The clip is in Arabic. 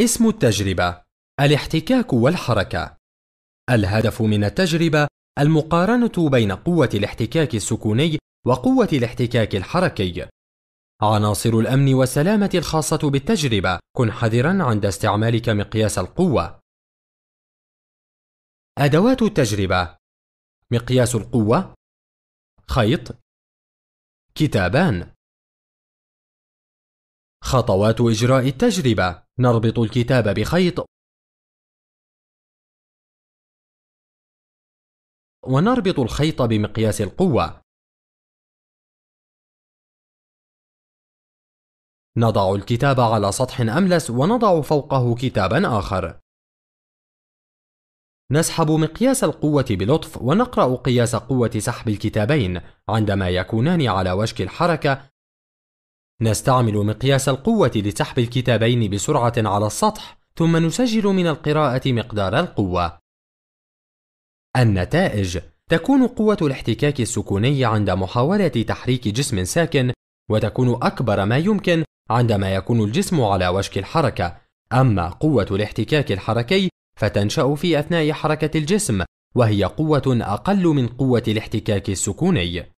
اسم التجربة الاحتكاك والحركة الهدف من التجربة المقارنة بين قوة الاحتكاك السكوني وقوة الاحتكاك الحركي عناصر الأمن والسلامة الخاصة بالتجربة كن حذرا عند استعمالك مقياس القوة أدوات التجربة مقياس القوة خيط كتابان خطوات إجراء التجربة نربط الكتاب بخيط ونربط الخيط بمقياس القوة نضع الكتاب على سطح أملس ونضع فوقه كتابا آخر نسحب مقياس القوة بلطف ونقرأ قياس قوة سحب الكتابين عندما يكونان على وشك الحركة نستعمل مقياس القوة لسحب الكتابين بسرعة على السطح ثم نسجل من القراءة مقدار القوة النتائج تكون قوة الاحتكاك السكوني عند محاولة تحريك جسم ساكن وتكون أكبر ما يمكن عندما يكون الجسم على وشك الحركة أما قوة الاحتكاك الحركي فتنشأ في أثناء حركة الجسم وهي قوة أقل من قوة الاحتكاك السكوني